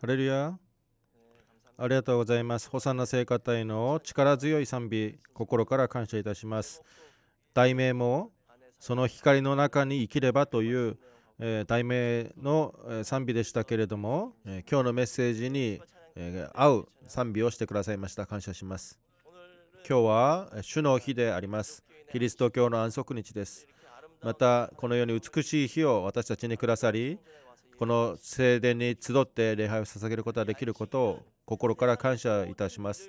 ハレルヤありがとうございます。ホサナ聖歌隊の力強い賛美、心から感謝いたします。題名も、その光の中に生きればという、え題名の賛美でしたけれども、え今日のメッセージに、え合う賛美をしてくださいました。感謝します。今日は主の日であります。キリスト教の安息日です。また、このように美しい日を私たちにくださり、この聖殿に集って礼拝を捧げることができることを心から感謝いたします。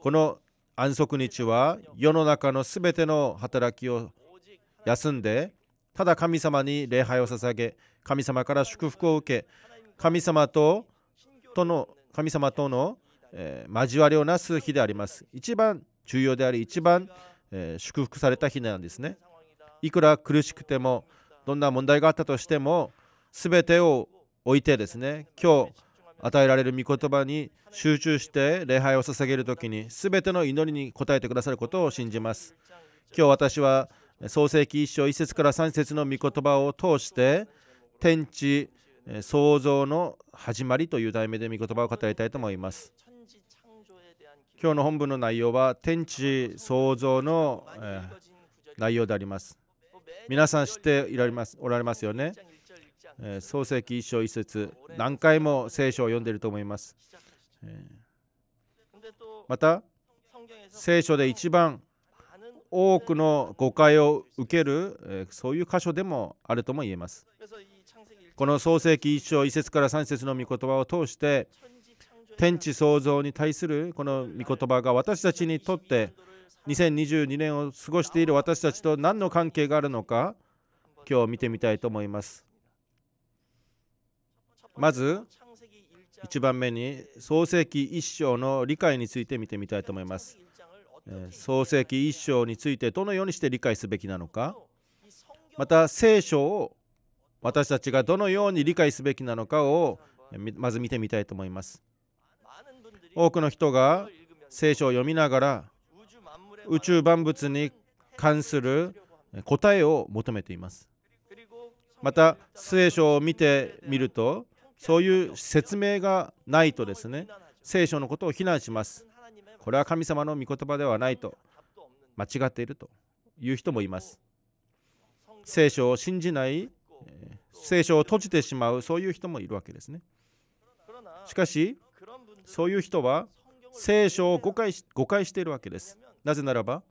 この安息日は世の中のすべての働きを休んでただ神様に礼拝を捧げ神様から祝福を受け神様ととの神様との、え交わりをなす日であります一番重要であり一番、え祝福された日なんですねいくら苦しくてもどんな問題があったとしても全てを置いてですね今日与えられる御言葉に集中して礼拝を捧げる時に全ての祈りに応えてくださることを信じます今日私は創世紀1章1節から3節の御言葉を通して天地創造の始まりという題名で御言葉を語りたいと思います今日の本文の内容は天地創造の、え内容であります皆さん知っていられますおられますよねえ創世記一章一節何回も聖書を読んでいると思います、えまた聖書で一番多くの誤解を受ける、えそういう箇所でもあるとも言えますこの創世記一章一節から三節の御言葉を通して天地創造に対するこの御言葉が私たちにとって2022年を過ごしている私たちと何の関係があるのか今日見てみたいと思いますまず1番目に創世記1章の理解について見てみたいと思います。創世記1章についてどのようにして理解すべきなのかまた聖書を私たちがどのように理解すべきなのかをまず見てみたいと思います。多くの人が聖書を読みながら宇宙万物に関する答えを求めています。また聖書を見てみるとそういう説明がないとですね聖書のことを非難しますこれは神様の御言葉ではないと間違っているという人もいます聖書を信じない聖書を閉じてしまうそういう人もいるわけですねしかしそういう人は聖書を誤解誤解しているわけですなぜならば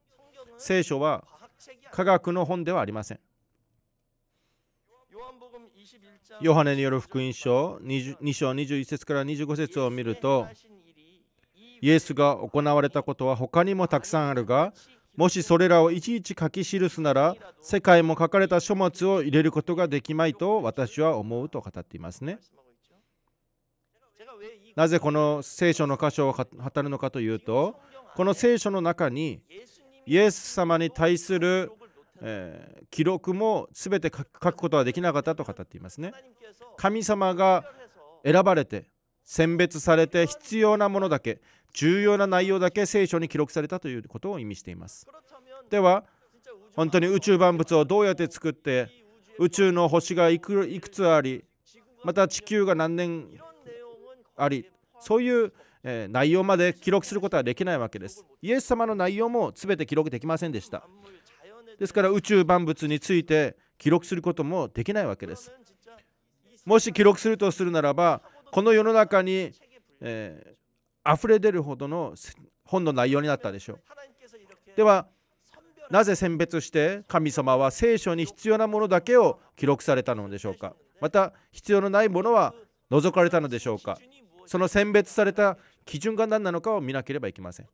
聖書は科学の本ではありませんヨハネによる福音書2章21節から25節を見るとイエスが行われたことは他にもたくさんあるがもしそれらをいちいち書き記すなら世界も書かれた書物を入れることができまいと私は思うと語っていますねなぜこの聖書の箇所を語るのかというとこの聖書の中にイエス様に対するえー、記録も全て書くことはできなかったと語っていますね神様が選ばれて選別されて必要なものだけ重要な内容だけ聖書に記録されたということを意味していますでは本当に宇宙万物をどうやって作って宇宙の星がいくいくつありまた地球が何年ありそういう、えー、内容まで記録することはできないわけですイエス様の内容も全て記録できませんでしたですから宇宙万物について記録することもできないわけですもし記録するとするならばこの世の中に、えー、溢れ出るほどの本の内容になったでしょうではなぜ選別して神様は聖書に必要なものだけを記録されたのでしょうかまた必要のないものは除かれたのでしょうかその選別された基準が何なのかを見なければいけません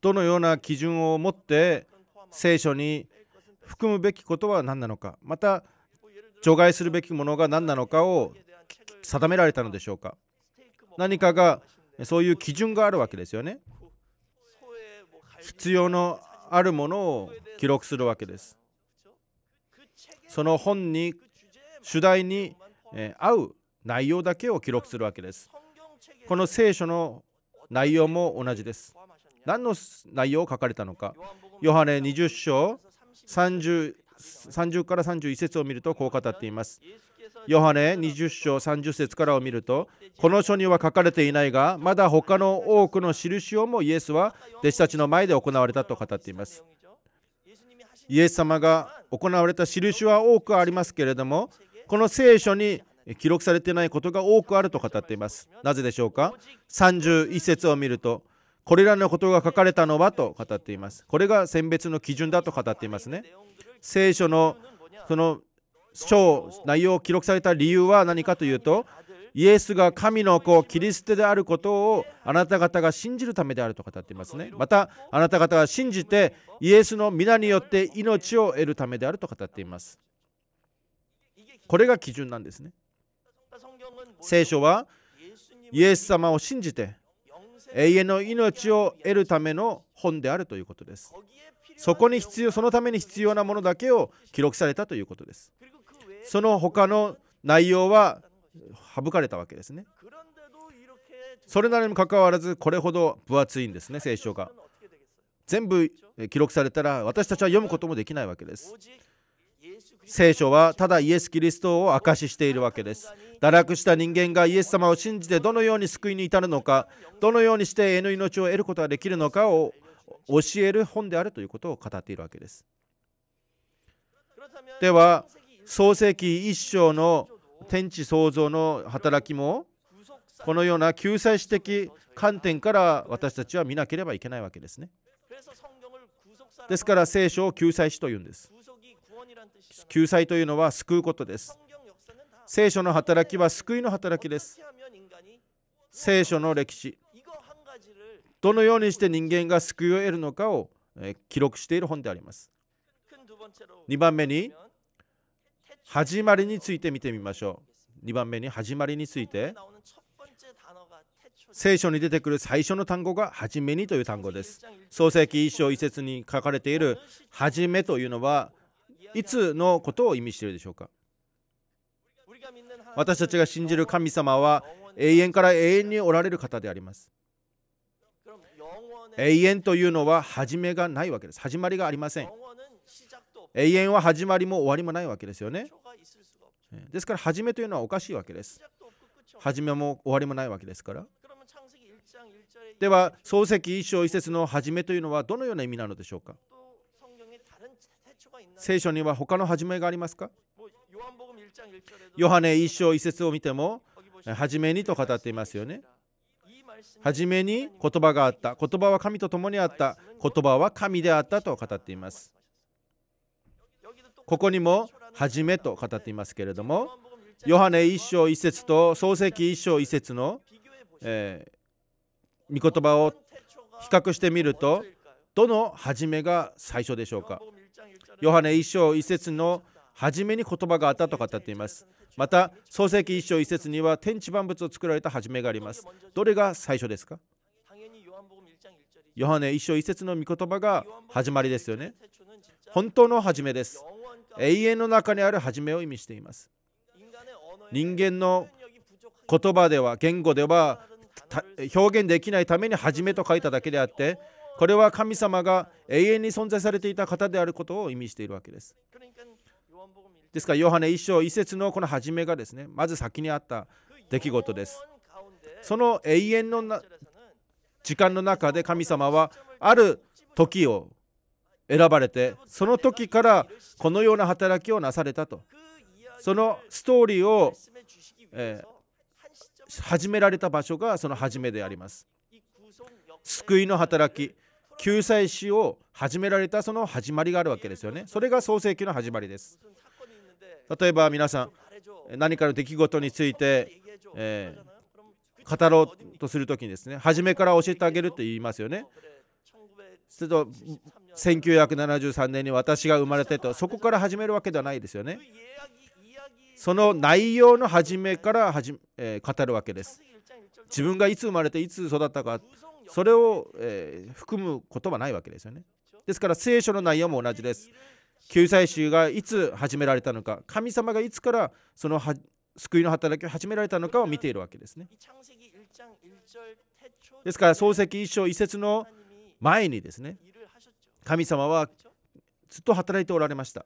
どのような基準を持って聖書に含むべきことは何なのかまた除外するべきものが何なのかを定められたのでしょうか何かがそういう基準があるわけですよね必要のあるものを記録するわけですその本に主題に、え合う内容だけを記録するわけですこの聖書の内容も同じです何の内容を書かれたのかヨハネ20章 30, 30から31節を見るとこう語っていますヨハネ20章30節からを見るとこの書には書かれていないがまだ他の多くの印をもイエスは弟子たちの前で行われたと語っていますイエス様が行われた印は多くありますけれどもこの聖書に記録されていないことが多くあると語っていますなぜでしょうか31節を見るとこれらのことが書かれたのはと語っています。これが選別の基準だと語っていますね。聖書のその章、内容を記録された理由は何かというと、イエスが神の子、キリストであることをあなた方が信じるためであると語っていますね。また、あなた方が信じて、イエスの皆によって命を得るためであると語っています。これが基準なんですね。聖書は、イエス様を信じて、永遠の命を得るための本であるということですそこに必要そのために必要なものだけを記録されたということですその他の内容は省かれたわけですねそれなりにもかかわらずこれほど分厚いんですね聖書が全部記録されたら私たちは読むこともできないわけです聖書はただイエス・キリストを証ししているわけです。堕落した人間がイエス様を信じてどのように救いに至るのか、どのようにして永遠の命を得ることができるのかを教える本であるということを語っているわけです。では、創世記一章の天地創造の働きも、このような救済史的観点から私たちは見なければいけないわけですね。ですから聖書を救済史というんです。救済というのは救うことです。聖書の働きは救いの働きです。聖書の歴史、どのようにして人間が救いを得るのかを記録している本であります。2番目に、始まりについて見てみましょう。2番目に始まりについて、聖書に出てくる最初の単語が「はじめに」という単語です。創世記1章1節に書かれている「はじめ」というのはいつのことを意味しているでしょうか私たちが信じる神様は永遠から永遠におられる方であります永遠というのは始めがないわけです始まりがありません永遠は始まりも終わりもないわけですよねですから始めというのはおかしいわけです始めも終わりもないわけですからでは漱石一章一節の始めというのはどのような意味なのでしょうか聖書には他の始めがありますかヨハネ一章一節を見ても、初めにと語っていますよね。初めに言葉があった。言葉は神と共にあった。言葉は神であったと語っています。ここにも、初めと語っていますけれども、ヨハネ一章一節と創世記一章一節の、えー、御言葉を比較してみると、どの初めが最初でしょうかヨハネ1章1節の初めに言葉があったと語っています。また、創世記1章1節には天地万物を作られた初めがあります。どれが最初ですかヨハネ1章1節の御言葉が始まりですよね。本当の初めです。永遠の中にある初めを意味しています。人間の言葉では、言語では表現できないために初めと書いただけであって、これは神様が永遠に存在されていた方であることを意味しているわけです。ですから、ヨハネ一章一節のこの始めがですね、まず先にあった出来事です。その永遠の時間の中で神様はある時を選ばれて、その時からこのような働きをなされたと。そのストーリーを、えー、始められた場所がその始めであります。救いの働き救済しを始められたその始まりがあるわけですよねそれが創世記の始まりです例えば皆さん何かの出来事について、えー、語ろうとする時にですね初めから教えてあげると言いますよねすると1973年に私が生まれてとそこから始めるわけではないですよねその内容の始めから始、えー、語るわけです自分がいつ生まれていつ育ったかそれを、えー、含むことはないわけですよねですから聖書の内容も同じです救済集がいつ始められたのか神様がいつからその救いの働きを始められたのかを見ているわけですねですから漱石一章一節の前にですね神様はずっと働いておられました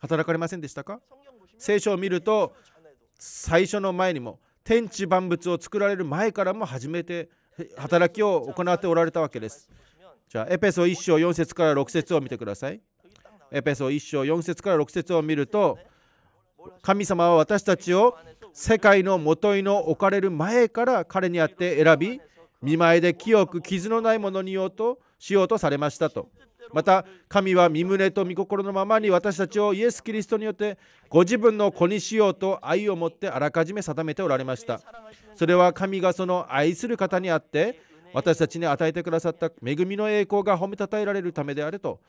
働かれませんでしたか聖書を見ると最初の前にも天地万物を作られる前からも始めて働きを行っておられたわけです。じゃあエペソ1章4節から6節を見てください。エペソ1章4節から6節を見ると神様は私たちを世界のもといの置かれる前から彼にあって選び見舞いで清く傷のないものにようとしようとされましたと。また神は身胸と御心のままに私たちをイエス・キリストによってご自分の子にしようと愛を持ってあらかじめ定めておられましたそれは神がその愛する方にあって私たちに与えてくださった恵みの栄光が褒めたたえられるためであると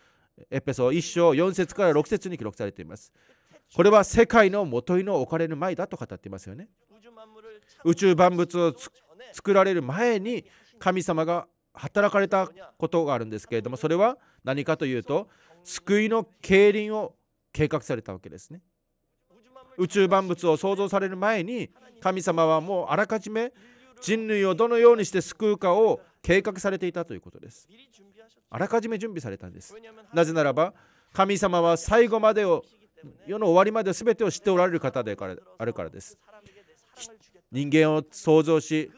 エペソ1章4節から6節に記録されていますこれは世界の元いの置かれる前だと語っていますよね宇宙万物を作られる前に神様が働かれたことがあるんですけれどもそれは何かというと救いの競輪を計画されたわけですね宇宙万物を創造される前に神様はもうあらかじめ人類をどのようにして救うかを計画されていたということですあらかじめ準備されたんですなぜならば神様は最後までを世の終わりまで全てを知っておられる方でからあるからです人間を創造し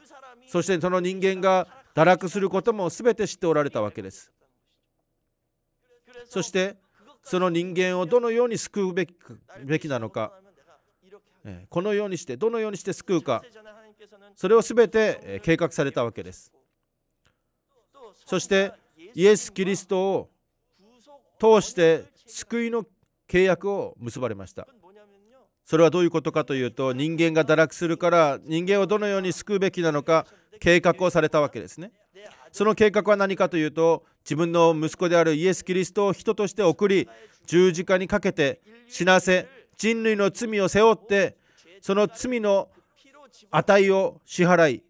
そしてその人間が堕落することも全て知っておられたわけですそしてその人間をどのように救うべきなのかこのようにしてどのようにして救うかそれを全て計画されたわけですそしてイエス・キリストを通して救いの契約を結ばれましたそれはどういうことかというと人間が堕落するから人間をどのように救うべきなのか計画をされたわけですねその計画は何かというと自分の息子であるイエス・キリストを人として送り十字架にかけて死なせ人類の罪を背負ってその罪の値を支払い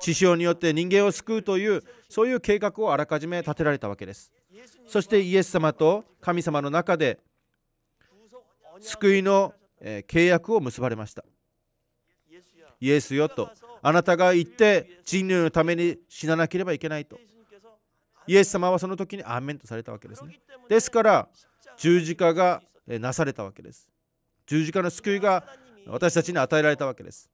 血潮によって人間を救うというそういう計画をあらかじめ立てられたわけですそしてイエス様と神様の中で救いのえ契約を結ばれましたイエスよとあなたが言って人類のために死ななければいけないとイエス様はその時にアーメンとされたわけですねですから十字架がなされたわけです十字架の救いが私たちに与えられたわけです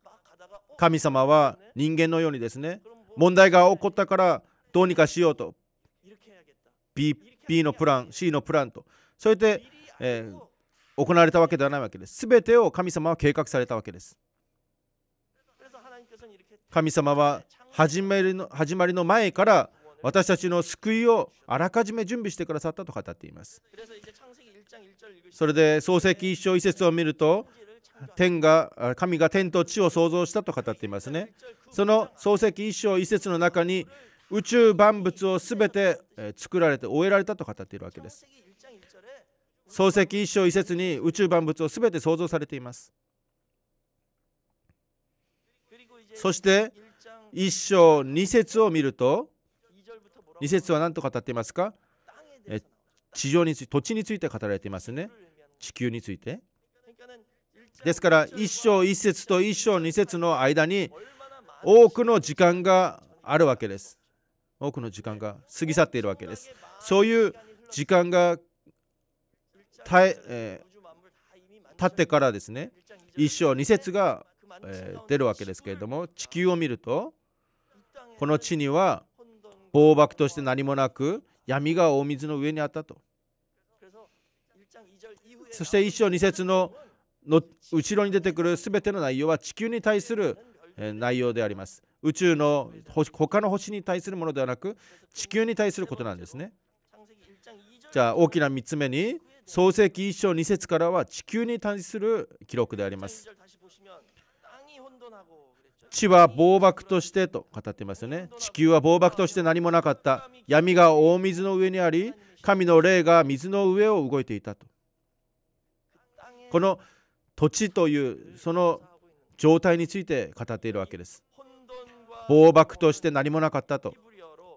神様は人間のようにですね問題が起こったからどうにかしようと B, B のプラン C のプランとそれで、えー、行われたわけではないわけです。すべてを神様は計画されたわけです。神様は始まりの始まりの前から私たちの救いをあらかじめ準備してくださったと語っています。それで創世記一章一節を見ると天が神が天と地を創造したと語っていますね。その創世記一章一節の中に宇宙万物を全て作られて終えられたと語っているわけです。創世記一章一節に宇宙万物を全て創造されていますそして一章二節を見ると二節は何と語っていますか地上について土地について語られていますね地球についてですから一章一節と一章二節の間に多くの時間があるわけです多くの時間が過ぎ去っているわけですそういう時間がたえ立ってからですね一章二節が、えー、出るわけですけれども地球を見るとこの地には暴漠として何もなく闇が大水の上にあったとそして一章二節のの後ろに出てくる全ての内容は地球に対する内容であります宇宙の他の星に対するものではなく地球に対することなんですねじゃあ大きな3つ目に創世記1章2節からは地球に対する記録であります地は暴爆としてと語っていますよね地球は暴爆として何もなかった闇が大水の上にあり神の霊が水の上を動いていたとこの土地というその状態について語っているわけです暴爆として何もなかったと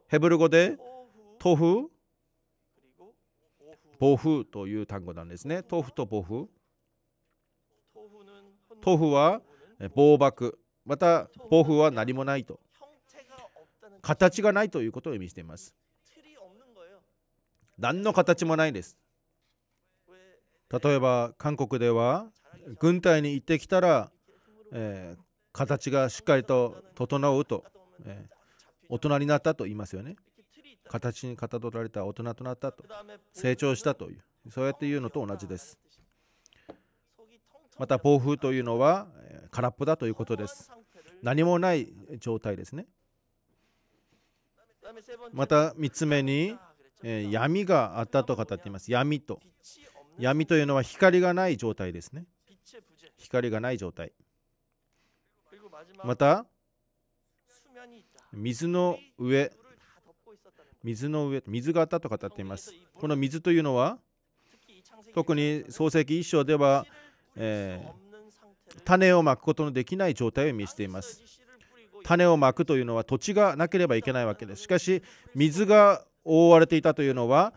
ヘブル語で「トフ豆腐という単語なんですね。豆腐と豆腐。豆腐は暴爆。また豆腐は何もないと。形がないということを意味しています。何の形もないです。例えば韓国では軍隊に行ってきたら、えー、形がしっかりと整うと、えー、大人になったと言いますよね。形にかたどられた大人となったと成長したというそうやって言うのと同じですまた暴風というのは空っぽだということです何もない状態ですねまた3つ目に、え闇があったと語っています闇と闇というのは光がない状態ですね光がない状態また水の上水の上水たと語っていますこの水というのは特に創世記一章では、えー、種をまくことのできない状態を意味しています種をまくというのは土地がなければいけないわけですしかし水が覆われていたというのは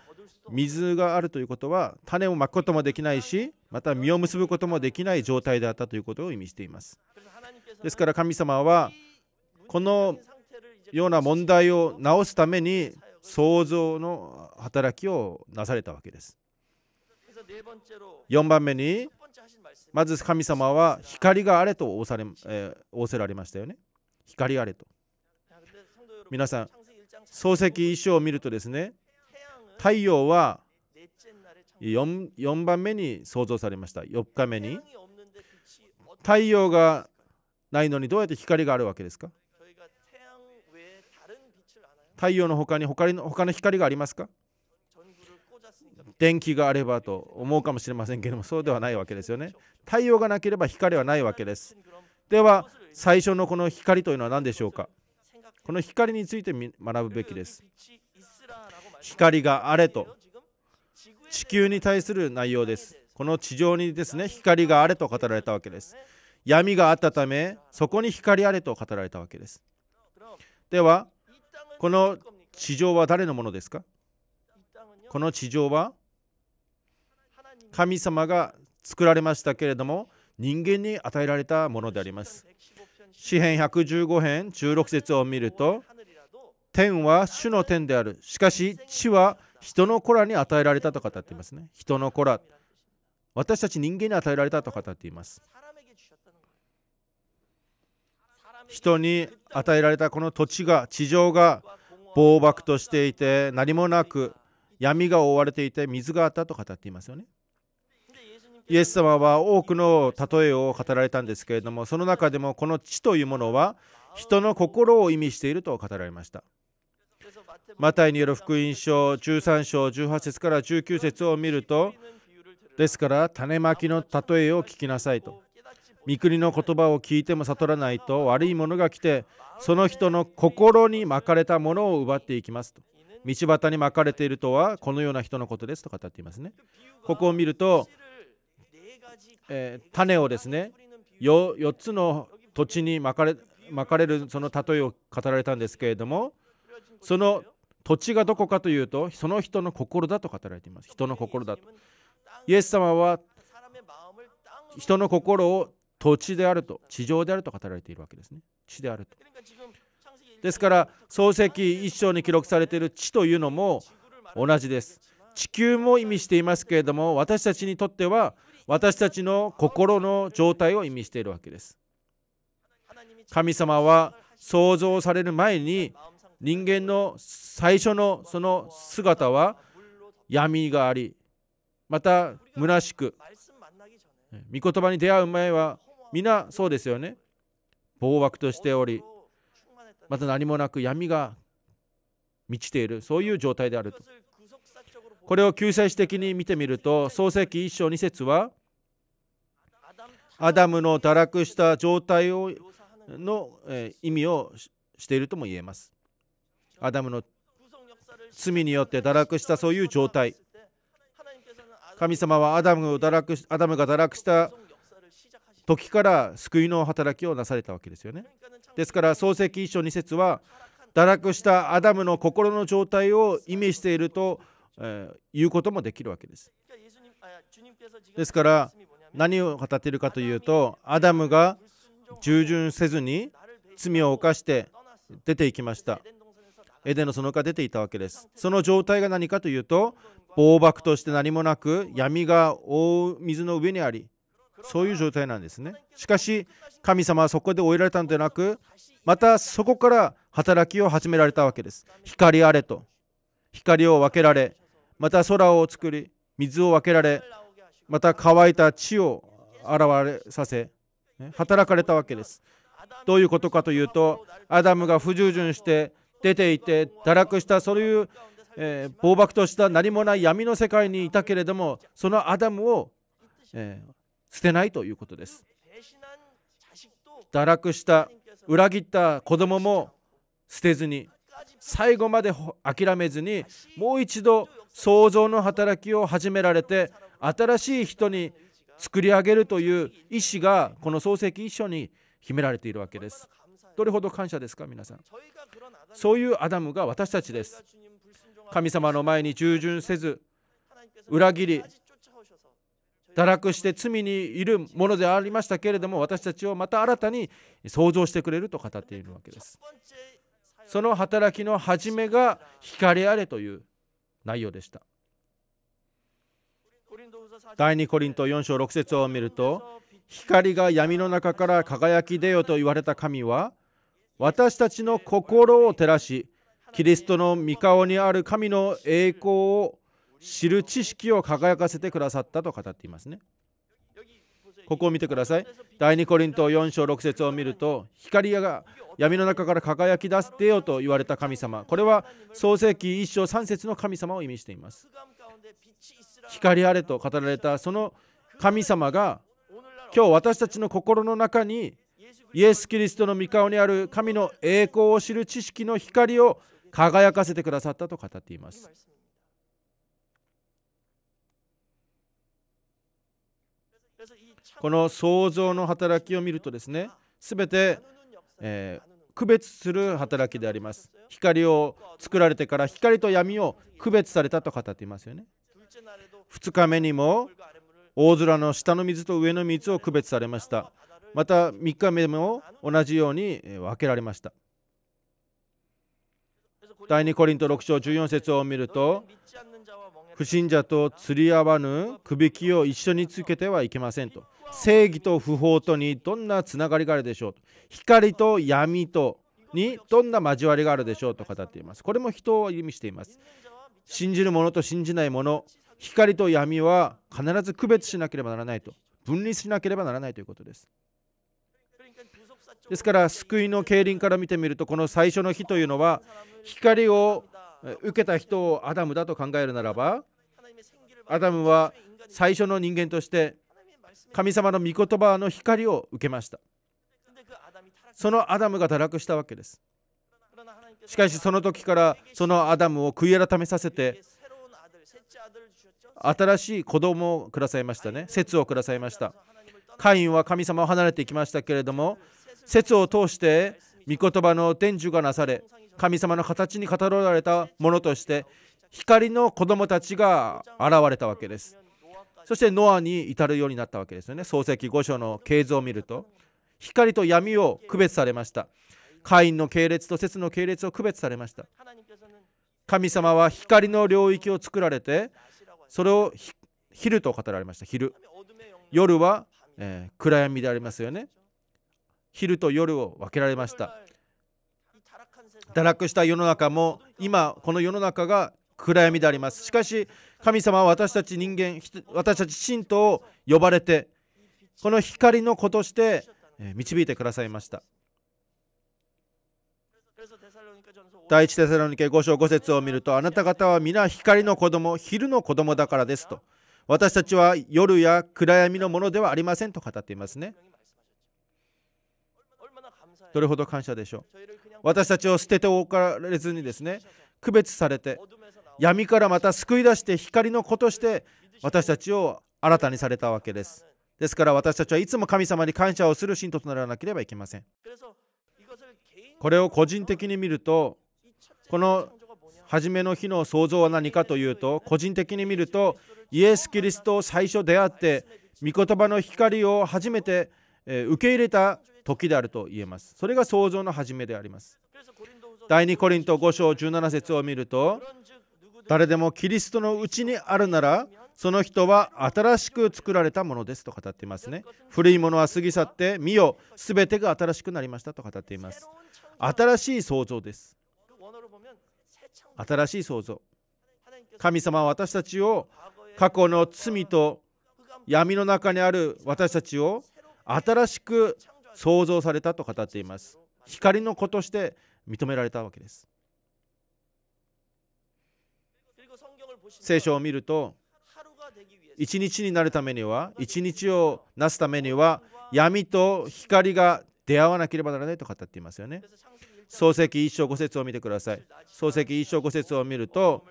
水があるということは種をまくこともできないしまた実を結ぶこともできない状態であったということを意味していますですから神様はこのような問題を直すために創造の働きをなされたわけです。4番目にまず神様は光があれと仰され、えー、仰せられましたよね。光あれと。皆さん、漱石一章を見るとですね、太陽は 4, 4番目に創造されました。4日目に。太陽がないのにどうやって光があるわけですか太陽の他に他の他の光がありますか電気があればと思うかもしれませんけどもそうではないわけですよね。太陽がなければ光はないわけです。では最初のこの光というのは何でしょうかこの光について学ぶべきです。光があれと地球に対する内容です。この地上にですね光があれと語られたわけです。闇があったためそこに光あれと語られたわけです。ではこの地上は誰のものですかこの地上は神様が作られましたけれども人間に与えられたものであります。詩篇115編16節を見ると天は主の天であるしかし地は人の子らに与えられたと語っていますね。人の子ら私たち人間に与えられたと語っています。人に与えられたこの土地が地上が暴漠としていて何もなく闇が覆われていて水があったと語っていますよね。イエス様は多くの例えを語られたんですけれどもその中でもこの地というものは人の心を意味していると語られました。マタイによる福音書13章18節から19節を見るとですから種まきの例えを聞きなさいと御国の言葉を聞いても悟らないと悪いものが来てその人の心に巻かれたものを奪っていきますと道端に巻かれているとはこのような人のことですと語っていますねここを見ると、えー、種をですね 4, 4つの土地に巻かれ巻かれるその例えを語られたんですけれどもその土地がどこかというとその人の心だと語られています人の心だとイエス様は人の心を土地であると地上であると語られているわけですね地であるとですから創世記一章に記録されている地というのも同じです地球も意味していますけれども私たちにとっては私たちの心の状態を意味しているわけです神様は創造される前に人間の最初のその姿は闇がありまた虚しく御言葉に出会う前は皆そうですよね暴惑としておりまた何もなく闇が満ちているそういう状態であるとこれを救済史的に見てみると創世記1章2節はアダムの堕落した状態をの、え意味をしているとも言えますアダムの罪によって堕落したそういう状態神様はアダムを堕落アダムが堕落した時から救いの働きをなされたわけですよね。ですから創世記一章2節は堕落したアダムの心の状態を意味していると、えー、いうこともできるわけです。ですから何を語っているかというとアダムが従順せずに罪を犯して出ていきました。エデンの園から出ていたわけです。その状態が何かというと、暴漠として何もなく、闇が大水の上にあり、そういう状態なんですねしかし神様はそこで終えられたのではなくまたそこから働きを始められたわけです光あれと光を分けられまた空を作り水を分けられまた乾いた地を現れさせ働かれたわけですどういうことかというとアダムが不従順して出ていて堕落したそういう、えー、暴漠とした何もない闇の世界にいたけれどもそのアダムを、えー、捨てないということです堕落した裏切った子供も捨てずに最後まで諦めずにもう一度創造の働きを始められて新しい人に作り上げるという意志がこの創世記一書に秘められているわけですどれほど感謝ですか皆さんそういうアダムが私たちです神様の前に従順せず裏切り堕落して罪にいるものでありましたけれども私たちをまた新たに創造してくれると語っているわけですその働きの始めが光あれという内容でした第2コリント4章6節を見ると光が闇の中から輝き出よと言われた神は私たちの心を照らしキリストの御顔にある神の栄光を知る知識を輝かせてくださったと語っていますね。ここを見てください。第2コリント4章6節を見ると、光が闇の中から輝き出してよと言われた神様。これは創世紀1章3節の神様を意味しています。光あれと語られたその神様が今日私たちの心の中にイエス・キリストの御顔にある神の栄光を知る知識の光を輝かせてくださったと語っています。この創造の働きを見るとですね全て、えー、区別する働きであります光を作られてから光と闇を区別されたと語っていますよね2日目にも大空の下の水と上の水を区別されましたまた3日目も同じように分けられました第2コリント6章14節を見ると不信者と釣り合わぬくびきを一緒につけてはいけませんと正義と不法とにどんなつながりがあるでしょうと光と闇とにどんな交わりがあるでしょうと語っていますこれも人を意味しています信じる者と信じない者光と闇は必ず区別しなければならないと分離しなければならないということですですから救いの競輪から見てみるとこの最初の日というのは光を受けた人をアダムだと考えるならばアダムは最初の人間として神様の御言葉の光を受けましたそのアダムが堕落したわけですしかしその時からそのアダムを悔い改めさせて新しい子供をくださいましたね説をくださいましたカインは神様を離れていきましたけれども説を通して御言葉の伝授がなされ神様の形に語られたものとして光の子供たちが現れたわけです。そしてノアに至るようになったわけですよね。創世記5章の経図を見ると、光と闇を区別されました。カインの系列と説の系列を区別されました。神様は光の領域を作られて、それを昼と語られました。昼。夜は、えー、暗闇でありますよね。昼と夜を分けられました。堕落した世の中も今この世の中が暗闇でありますしかし神様は私たち人間私たち信徒を呼ばれてこの光の子として導いてくださいました第一テサロニケ5章5節を見るとあなた方は皆光の子供昼の子供だからですと私たちは夜や暗闇のものではありませんと語っていますねどれほど感謝でしょう私たちを捨てておかれずにですね区別されて闇からまた救い出して光の子として私たちを新たにされたわけです。ですから私たちはいつも神様に感謝をする信徒とならなければいけません。これを個人的に見ると、この初めの日の創造は何かというと、個人的に見ると、イエス・キリストを最初出会って、御言葉の光を初めて受け入れた時であると言えます。それが創造の初めであります。第2コリント5章17節を見ると、誰でもキリストのうちにあるならその人は新しく作られたものですと語っていますね古いものは過ぎ去って見よ全てが新しくなりましたと語っています新しい創造です新しい創造神様は私たちを過去の罪と闇の中にある私たちを新しく創造されたと語っています光の子として認められたわけです聖書を見ると一日になるためには一日をなすためには闇と光が出会わなければならないと語っていますよね創世記一章五節を見てください創世記一章五節を見ると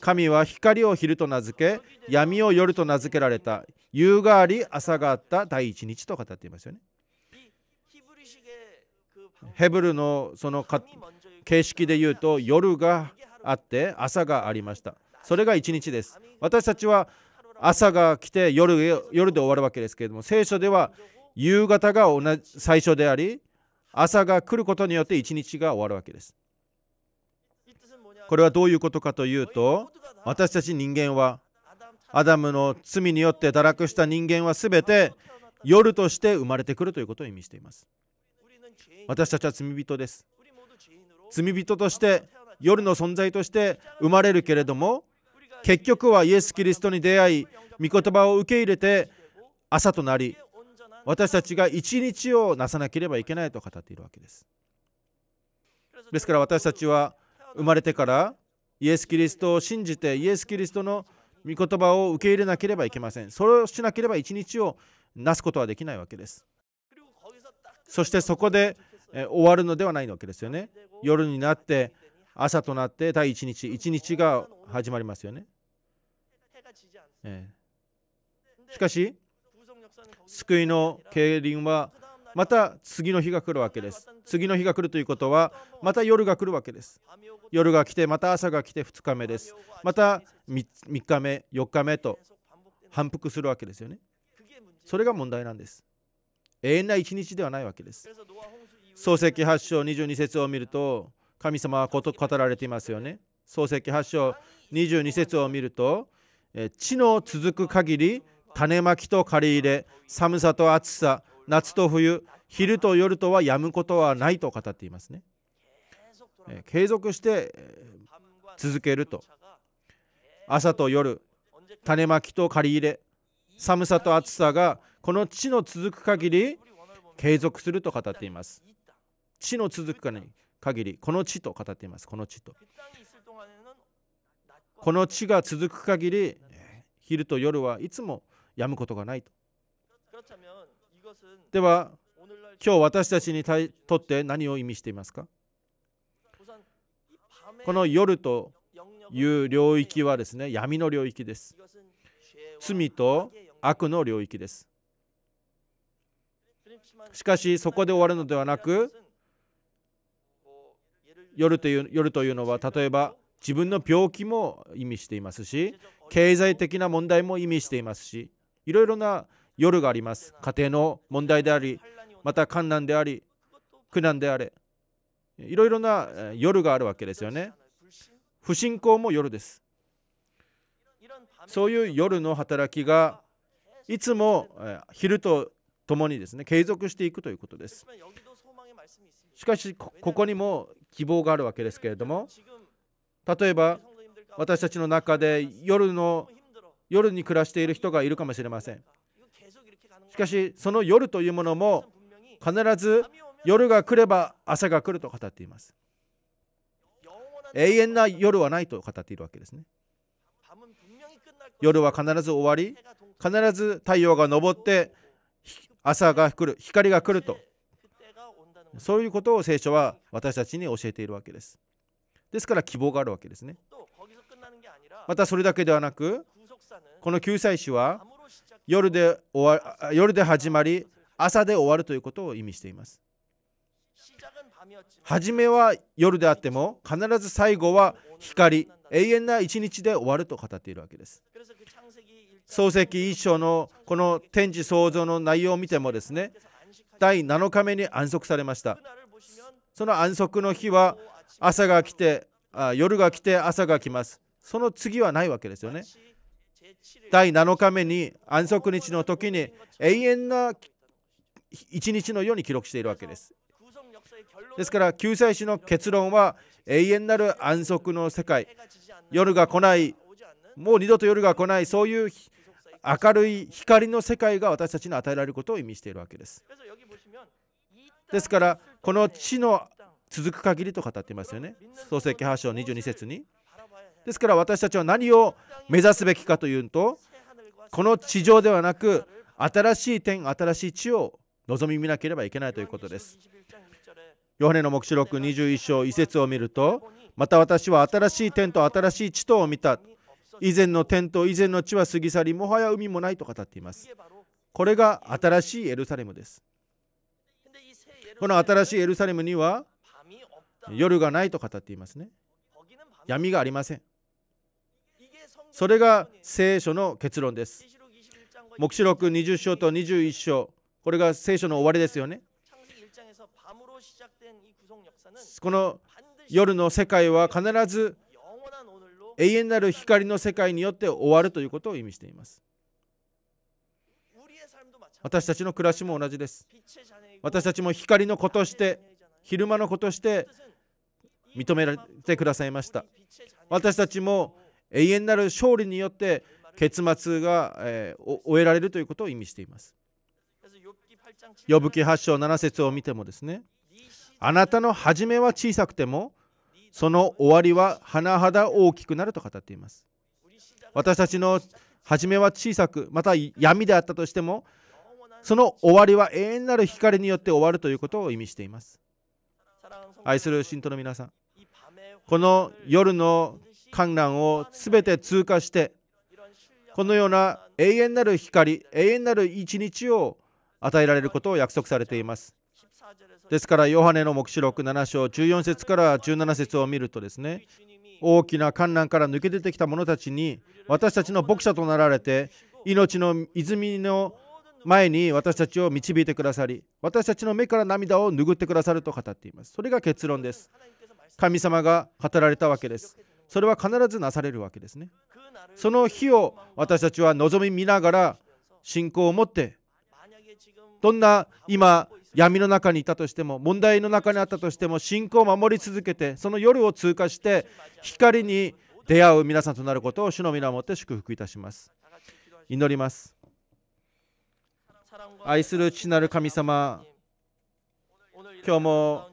神は光を昼と名付け闇を夜と名付けられた夕があり朝があった第一日と語っていますよねヘブルのその形式で言うと夜があって朝がありましたそれが一日です私たちは朝が来て夜夜で終わるわけですけれども聖書では夕方が同じ最初であり朝が来ることによって一日が終わるわけですこれはどういうことかというと私たち人間はアダムの罪によって堕落した人間は全て夜として生まれてくるということを意味しています私たちは罪人です罪人として夜の存在として生まれるけれども結局はイエス・キリストに出会い御言葉を受け入れて朝となり私たちが一日をなさなければいけないと語っているわけですですから私たちは生まれてからイエス・キリストを信じてイエス・キリストの御言葉を受け入れなければいけませんそれをしなければ一日をなすことはできないわけですそしてそこで終わるのではないわけですよね夜になって朝となって第1日1日が始まりますよね、えしかし救いの競輪はまた次の日が来るわけです次の日が来るということはまた夜が来るわけです夜が来てまた朝が来て2日目ですまた 3, 3日目4日目と反復するわけですよねそれが問題なんです永遠な一日ではないわけです創世記8章22節を見ると神様はこと語られていますよね。創世記8章22節を見ると地の続く限り種まきと借り入れ寒さと暑さ夏と冬昼と夜とはやむことはないと語っていますね。継続して続けると朝と夜種まきと借り入れ寒さと暑さがこの地の続く限り継続すると語っています。地の続くかね限りこの地と語っていますこの地とこの地が続く限り昼と夜はいつもやむことがないとでは今日私たちにとって何を意味していますかこの夜という領域はですね闇の領域です罪と悪の領域ですしかしそこで終わるのではなく夜という夜というのは例えば自分の病気も意味していますし経済的な問題も意味していますしいろいろな夜があります家庭の問題でありまた困難であり苦難であれいろいろな夜があるわけですよね不信仰も夜ですそういう夜の働きがいつも昼とともにですね継続していくということですしかしここにも希望があるわけですけれども例えば私たちの中で夜の夜に暮らしている人がいるかもしれませんしかしその夜というものも必ず夜が来れば朝が来ると語っています永遠な夜はないと語っているわけですね夜は必ず終わり必ず太陽が昇って朝が来る光が来るとそういうことを聖書は私たちに教えているわけですですから希望があるわけですねまたそれだけではなくこの救済主は夜で終わ夜で始まり朝で終わるということを意味しています初めは夜であっても必ず最後は光永遠な一日で終わると語っているわけです創世記一章のこの天地創造の内容を見てもですね第7日目に安息されましたその安息の日は朝が来てあ夜が来て朝が来ますその次はないわけですよね第7日目に安息日の時に永遠な一日のように記録しているわけですですから救済士の結論は永遠なる安息の世界夜が来ないもう二度と夜が来ないそういう明るい光の世界が私たちに与えられることを意味しているわけです。ですから、この地の続く限りと語っていますよね。創世記8章22節に。ですから私たちは何を目指すべきかというと、この地上ではなく、新しい天、新しい地を望み見なければいけないということです。ヨハネの黙示録21章1節を見ると、また私は新しい天と新しい地とを見た。以前の天と以前の地は過ぎ去りもはや海もないと語っていますこれが新しいエルサレムですこの新しいエルサレムには夜がないと語っていますね闇がありませんそれが聖書の結論です黙示録20章と21章これが聖書の終わりですよねこの夜の世界は必ず永遠なる光の世界によって終わるということを意味しています私たちの暮らしも同じです私たちも光の子として昼間の子として認められてくださいました私たちも永遠なる勝利によって結末が、えー、終えられるということを意味しています呼ぶ記8章7節を見てもですねあなたの初めは小さくてもその終わりは甚だ大きくなると語っています私たちの初めは小さくまた闇であったとしてもその終わりは永遠なる光によって終わるということを意味しています愛する信徒の皆さんこの夜の観覧をすべて通過してこのような永遠なる光永遠なる一日を与えられることを約束されていますですからヨハネの黙示録7章14節から17節を見るとですね大きな観覧から抜け出てきた者たちに私たちの牧者となられて命の泉の前に私たちを導いてくださり私たちの目から涙を拭ってくださると語っていますそれが結論です神様が語られたわけですそれは必ずなされるわけですねその日を私たちは望み見ながら信仰を持ってどんな今闇の中にいたとしても問題の中にあったとしても信仰を守り続けてその夜を通過して光に出会う皆さんとなることを主の皆をもって祝福いたします祈ります愛する父なる神様今日も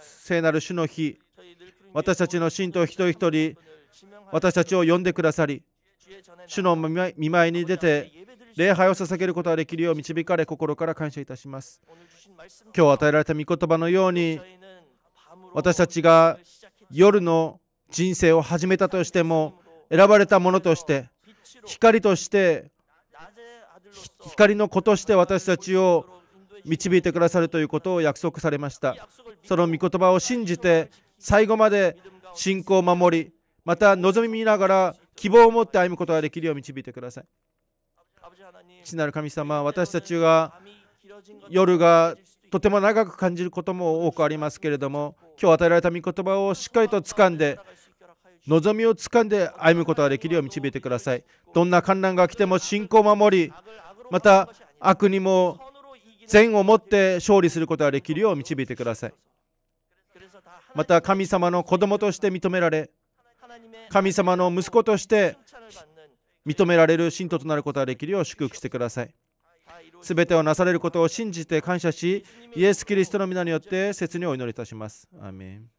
聖なる主の日私たちの信徒一人一人私たちを呼んでくださり主の見舞いに出て礼拝を捧げることができるよう導かれ心から感謝いたします今日与えられた御言葉のように私たちが夜の人生を始めたとしても選ばれたものとして光として光の子として私たちを導いてくださるということを約束されましたその御言葉を信じて最後まで信仰を守りまた望み見ながら希望を持って歩むことができるよう導いてください父なる神様私たちが夜がとても長く感じることも多くありますけれども今日与えられた御言葉をしっかりと掴んで望みを掴んで歩むことができるよう導いてくださいどんな観覧が来ても信仰を守りまた悪にも善をもって勝利することができるよう導いてくださいまた神様の子供として認められ神様の息子として認められる信徒となることができるよう祝福してください。すべてをなされることを信じて感謝し、イエス・キリストの皆によって切にお祈りいたします。アメン